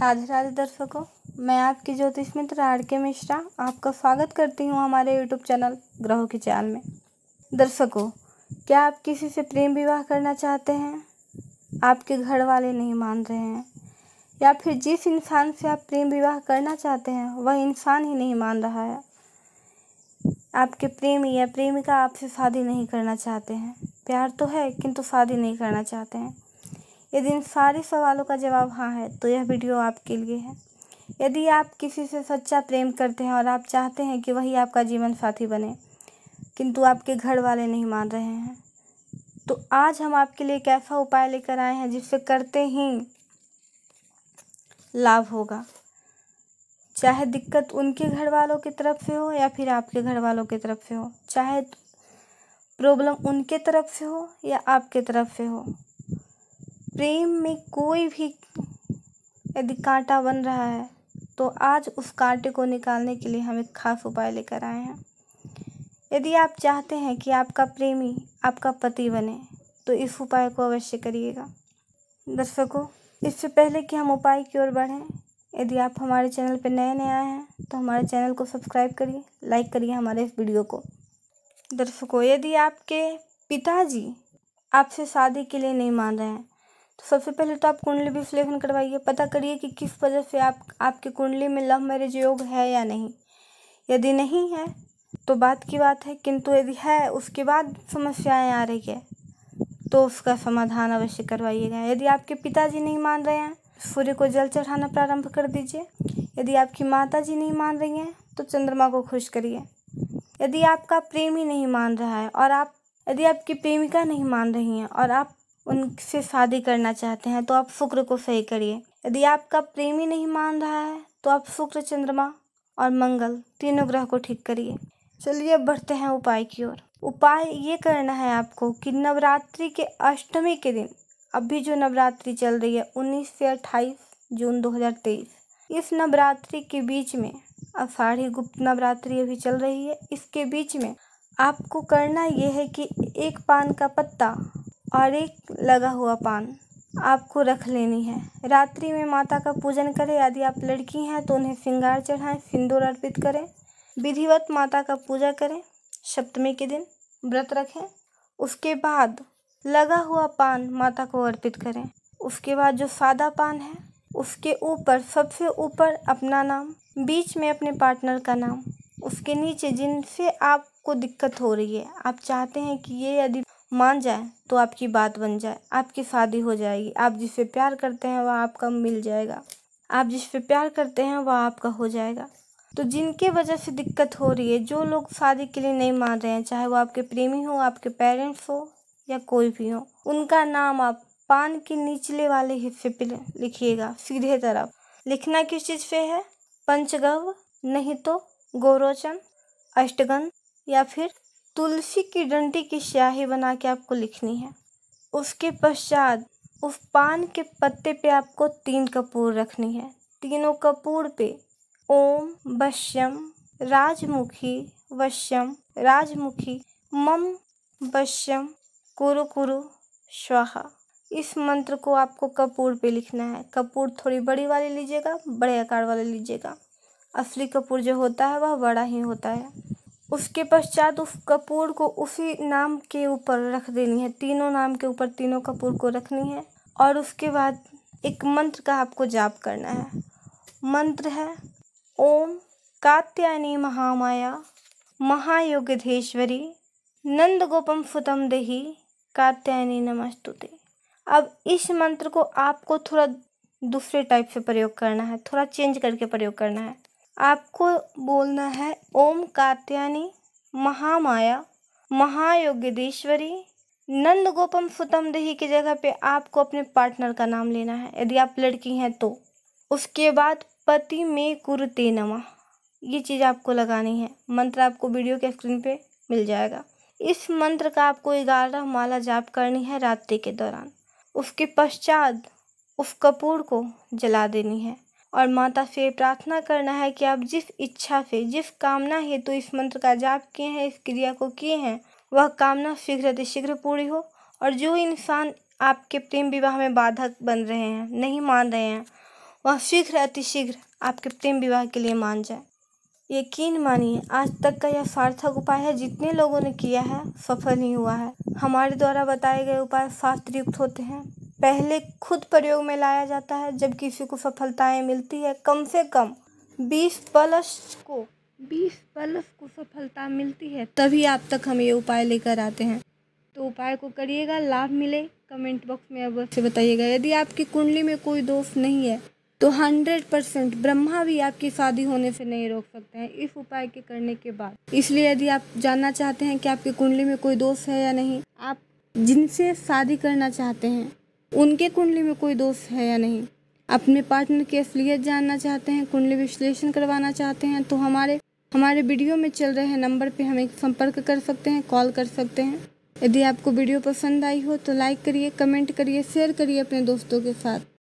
राधे राधे दर्शकों मैं आपकी ज्योतिष मित्र आर के मिश्रा आपका स्वागत करती हूँ हमारे यूट्यूब चैनल ग्रहों की चाल में दर्शकों क्या आप किसी से प्रेम विवाह करना चाहते हैं आपके घर वाले नहीं मान रहे हैं या फिर जिस इंसान से आप प्रेम विवाह करना चाहते हैं वह इंसान ही नहीं मान रहा है आपके प्रेमी या प्रेमिका आपसे शादी नहीं करना चाहते हैं प्यार तो है किंतु शादी नहीं करना चाहते हैं यदि इन सारे सवालों का जवाब हाँ है तो यह वीडियो आपके लिए है यदि आप किसी से सच्चा प्रेम करते हैं और आप चाहते हैं कि वही आपका जीवन साथी बने किंतु आपके घर वाले नहीं मान रहे हैं तो आज हम आपके लिए एक ऐसा उपाय लेकर आए हैं जिससे करते ही लाभ होगा चाहे दिक्कत उनके घर वालों की तरफ से हो या फिर आपके घर वालों की तरफ से हो चाहे प्रॉब्लम उनके तरफ से हो या आपके तरफ से हो प्रेम में कोई भी यदि कांटा बन रहा है तो आज उस कांटे को निकालने के लिए हम एक खास उपाय लेकर आए हैं यदि आप चाहते हैं कि आपका प्रेमी आपका पति बने तो इस उपाय को अवश्य करिएगा दर्शकों इससे पहले कि हम उपाय की ओर बढ़ें यदि आप हमारे चैनल पर नए नए आए हैं तो हमारे चैनल को सब्सक्राइब करिए लाइक करिए हमारे इस वीडियो को दर्शकों यदि आपके पिताजी आपसे शादी के लिए नहीं मान रहे हैं तो सबसे पहले तो आप कुंडली विश्लेषण करवाइए पता करिए कि किस वजह से आप आपके कुंडली में लव मैरिज योग है या नहीं यदि नहीं है तो बात की बात है किंतु यदि है उसके बाद समस्याएं आ रही है तो उसका समाधान अवश्य करवाइएगा यदि आपके पिताजी नहीं मान रहे हैं सूर्य को जल चढ़ाना प्रारंभ कर दीजिए यदि आपकी माता जी नहीं मान रही हैं तो चंद्रमा को खुश करिए यदि आपका प्रेमी नहीं मान रहा है और आप यदि आपकी प्रेमिका नहीं मान रही हैं और आप उनसे शादी करना चाहते हैं तो आप शुक्र को सही करिए यदि आपका प्रेम ही नहीं मान रहा है तो आप शुक्र चंद्रमा और मंगल तीनों ग्रह को ठीक करिए चलिए अब बढ़ते हैं उपाय की ओर उपाय ये करना है आपको कि नवरात्रि के अष्टमी के दिन अभी जो नवरात्रि चल रही है उन्नीस से अट्ठाईस जून 2023 इस नवरात्रि के बीच में अषाढ़ी गुप्त नवरात्रि अभी चल रही है इसके बीच में आपको करना यह है कि एक पान का पत्ता और एक लगा हुआ पान आपको रख लेनी है रात्रि में माता का पूजन करें यदि आप लड़की हैं तो उन्हें श्रृंगार चढ़ाएं सिंदूर अर्पित करें विधिवत माता का पूजा करें सप्तमी के दिन व्रत रखें उसके बाद लगा हुआ पान माता को अर्पित करें उसके बाद जो सादा पान है उसके ऊपर सबसे ऊपर अपना नाम बीच में अपने पार्टनर का नाम उसके नीचे जिनसे आपको दिक्कत हो रही है आप चाहते हैं कि ये यदि मान जाए तो आपकी बात बन जाए आपकी शादी हो जाएगी आप जिससे प्यार करते हैं वह आपका मिल जाएगा आप जिस पे प्यार करते हैं वह आपका हो जाएगा तो जिनके वजह से दिक्कत हो रही है जो लोग शादी के लिए नहीं मान रहे हैं चाहे वो आपके प्रेमी हो आपके पेरेंट्स हो या कोई भी हो उनका नाम आप पान के निचले वाले हिस्से पर लिखिएगा सीधे तरफ लिखना किस चीज़ पे है पंचगव नहीं तो गोरोचन अष्टगन या फिर तुलसी की डंडी की स्याही बना के आपको लिखनी है उसके पश्चात उस पान के पत्ते पे आपको तीन कपूर रखनी है तीनों कपूर पे ओम वश्यम राजमुखी वश्यम राजमुखी मम वश्यम कुरु कुरु स्वाहा इस मंत्र को आपको कपूर पे लिखना है कपूर थोड़ी बड़ी वाली लीजिएगा बड़े आकार वाले लीजिएगा असली कपूर जो होता है वह बड़ा ही होता है उसके पश्चात उस कपूर को उसी नाम के ऊपर रख देनी है तीनों नाम के ऊपर तीनों कपूर को रखनी है और उसके बाद एक मंत्र का आपको जाप करना है मंत्र है ओम कात्यायनी महामाया महायोगधेश्वरी नंद गोपम फुतम देही कात्यायनी नमस्तुते अब इस मंत्र को आपको थोड़ा दूसरे टाइप से प्रयोग करना है थोड़ा चेंज करके प्रयोग करना है आपको बोलना है ओम कात्यानी महामाया महायोगेश्वरी नंद गोपम फुतम दही की जगह पे आपको अपने पार्टनर का नाम लेना है यदि आप लड़की हैं तो उसके बाद पति में कुरते नमा ये चीज़ आपको लगानी है मंत्र आपको वीडियो के स्क्रीन पे मिल जाएगा इस मंत्र का आपको ग्यारह माला जाप करनी है रात्रि के दौरान उसके पश्चात उस कपूर को जला देनी है और माता से प्रार्थना करना है कि आप जिस इच्छा से जिस कामना हेतु तो इस मंत्र का जाप किए हैं इस क्रिया को किए हैं वह कामना शीघ्र अतिशीघ्र शीघ्र पूरी हो और जो इंसान आपके प्रेम विवाह में बाधक बन रहे हैं नहीं मान रहे हैं वह शीघ्र अतिशीघ्र आपके प्रेम विवाह के लिए मान जाए यकीन मानिए आज तक का यह सार्थक उपाय है जितने लोगों ने किया है सफल ही हुआ है हमारे द्वारा बताए गए उपाय शास्त्रयुक्त होते हैं पहले खुद प्रयोग में लाया जाता है जब किसी को सफलताएं मिलती है कम से कम बीस प्लस को बीस प्लस को सफलता मिलती है तभी आप तक हम ये उपाय लेकर आते हैं तो उपाय को करिएगा लाभ मिले कमेंट बॉक्स में अवश्य बताइएगा यदि आपकी कुंडली में कोई दोष नहीं है तो हंड्रेड परसेंट ब्रह्मा भी आपकी शादी होने से नहीं रोक सकते हैं इस उपाय के करने के बाद इसलिए यदि आप जानना चाहते हैं कि आपकी कुंडली में कोई दोष है या नहीं आप जिनसे शादी करना चाहते हैं उनके कुंडली में कोई दोष है या नहीं अपने पार्टनर की असलियत जानना चाहते हैं कुंडली विश्लेषण करवाना चाहते हैं तो हमारे हमारे वीडियो में चल रहे नंबर पर हमें संपर्क कर सकते हैं कॉल कर सकते हैं यदि आपको वीडियो पसंद आई हो तो लाइक करिए कमेंट करिए शेयर करिए अपने दोस्तों के साथ